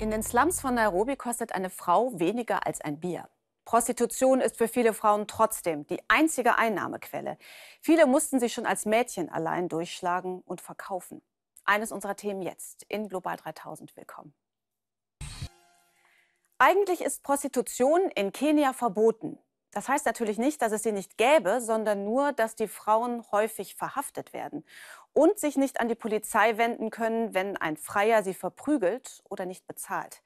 In den Slums von Nairobi kostet eine Frau weniger als ein Bier. Prostitution ist für viele Frauen trotzdem die einzige Einnahmequelle. Viele mussten sich schon als Mädchen allein durchschlagen und verkaufen. Eines unserer Themen jetzt in Global 3000. Willkommen. Eigentlich ist Prostitution in Kenia verboten. Das heißt natürlich nicht, dass es sie nicht gäbe, sondern nur, dass die Frauen häufig verhaftet werden und sich nicht an die Polizei wenden können, wenn ein Freier sie verprügelt oder nicht bezahlt.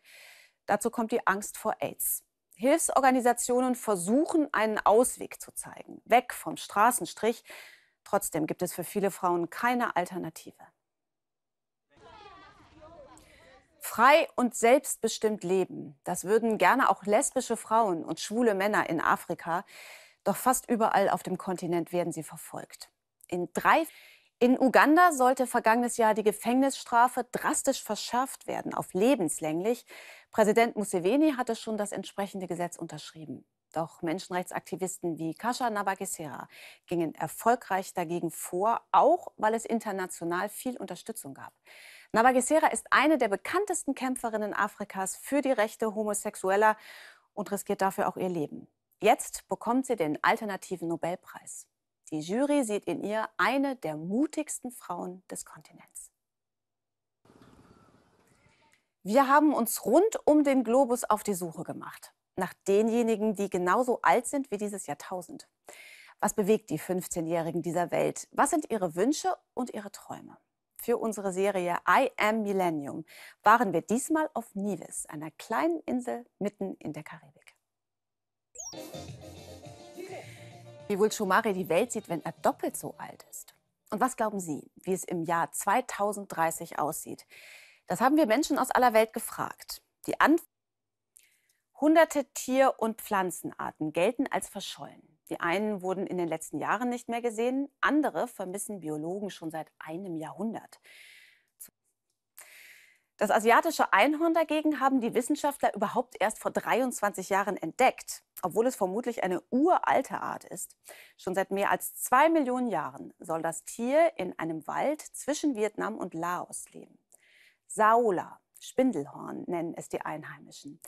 Dazu kommt die Angst vor AIDS. Hilfsorganisationen versuchen, einen Ausweg zu zeigen, weg vom Straßenstrich. Trotzdem gibt es für viele Frauen keine Alternative. frei und selbstbestimmt leben. Das würden gerne auch lesbische Frauen und schwule Männer in Afrika. Doch fast überall auf dem Kontinent werden sie verfolgt. In drei in Uganda sollte vergangenes Jahr die Gefängnisstrafe drastisch verschärft werden auf lebenslänglich. Präsident Museveni hatte schon das entsprechende Gesetz unterschrieben. Doch Menschenrechtsaktivisten wie Kasha Nabagesera gingen erfolgreich dagegen vor, auch weil es international viel Unterstützung gab. Nabagesera ist eine der bekanntesten Kämpferinnen Afrikas für die Rechte Homosexueller und riskiert dafür auch ihr Leben. Jetzt bekommt sie den alternativen Nobelpreis. Die Jury sieht in ihr eine der mutigsten Frauen des Kontinents. Wir haben uns rund um den Globus auf die Suche gemacht. Nach denjenigen, die genauso alt sind wie dieses Jahrtausend. Was bewegt die 15-Jährigen dieser Welt? Was sind ihre Wünsche und ihre Träume? Für unsere Serie I Am Millennium waren wir diesmal auf Nives, einer kleinen Insel mitten in der Karibik. Wie wohl Schumari die Welt sieht, wenn er doppelt so alt ist? Und was glauben Sie, wie es im Jahr 2030 aussieht? Das haben wir Menschen aus aller Welt gefragt. Die Antwort Hunderte Tier- und Pflanzenarten gelten als verschollen. Die einen wurden in den letzten Jahren nicht mehr gesehen, andere vermissen Biologen schon seit einem Jahrhundert. Das asiatische Einhorn dagegen haben die Wissenschaftler überhaupt erst vor 23 Jahren entdeckt, obwohl es vermutlich eine uralte Art ist. Schon seit mehr als zwei Millionen Jahren soll das Tier in einem Wald zwischen Vietnam und Laos leben. Saola, Spindelhorn nennen es die Einheimischen.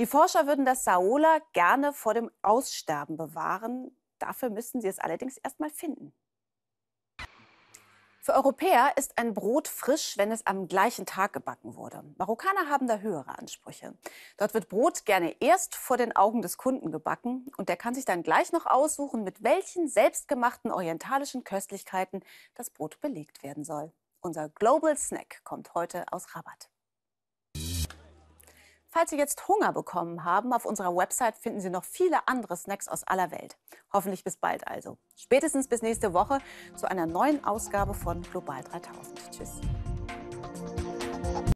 Die Forscher würden das Saola gerne vor dem Aussterben bewahren. Dafür müssten sie es allerdings erst mal finden. Für Europäer ist ein Brot frisch, wenn es am gleichen Tag gebacken wurde. Marokkaner haben da höhere Ansprüche. Dort wird Brot gerne erst vor den Augen des Kunden gebacken und der kann sich dann gleich noch aussuchen, mit welchen selbstgemachten orientalischen Köstlichkeiten das Brot belegt werden soll. Unser Global Snack kommt heute aus Rabat. Falls Sie jetzt Hunger bekommen haben, auf unserer Website finden Sie noch viele andere Snacks aus aller Welt. Hoffentlich bis bald also. Spätestens bis nächste Woche zu einer neuen Ausgabe von Global 3000. Tschüss.